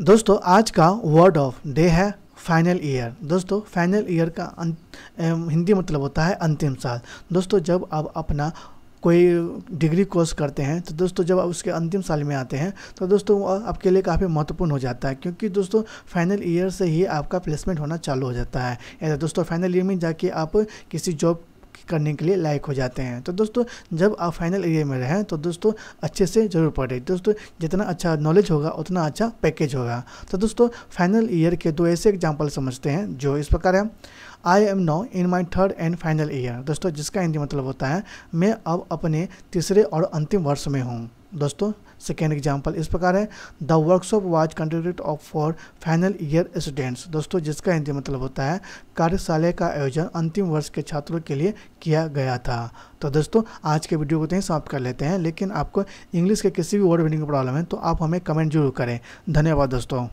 दोस्तों आज का वर्ड ऑफ डे है फाइनल ईयर दोस्तों फाइनल ईयर का अं- अं- हिंदी मतलब होता है अंतिम साल दोस्तों जब आप अपना कोई डिग्री कोर्स करते हैं तो दोस्तों जब आप उसके अंतिम साल में आते हैं तो दोस्तों आपके लिए काफ़ी महत्वपूर्ण हो जाता है क्योंकि दोस्तों फाइनल ईयर से ही आपका प्लेसमेंट होना चालू हो जाता है या दोस्तों फाइनल ईयर में जाके आप किसी जॉब करने के लिए लायक हो जाते हैं तो दोस्तों जब आप फाइनल एरिया में रहें तो दोस्तों अच्छे से ज़रूर पढ़ें दोस्तों जितना अच्छा नॉलेज होगा उतना अच्छा पैकेज होगा तो दोस्तों फाइनल ईयर के दो ऐसे एग्जाम्पल समझते हैं जो इस प्रकार है I am now in my third and final year दोस्तों जिसका हिंदी मतलब होता है मैं अब अपने तीसरे और अंतिम वर्ष में हूँ दोस्तों सेकेंड एग्जाम्पल इस प्रकार है the workshop was conducted off for final year students दोस्तों जिसका हिंदी मतलब होता है कार्यशाला का आयोजन अंतिम वर्ष के छात्रों के लिए किया गया था तो दोस्तों आज के वीडियो को तो समाप्त कर लेते हैं लेकिन आपको इंग्लिश के किसी भी वर्ड मीनिंग प्रॉब्लम है तो आप हमें कमेंट जरूर करें धन्यवाद दोस्तों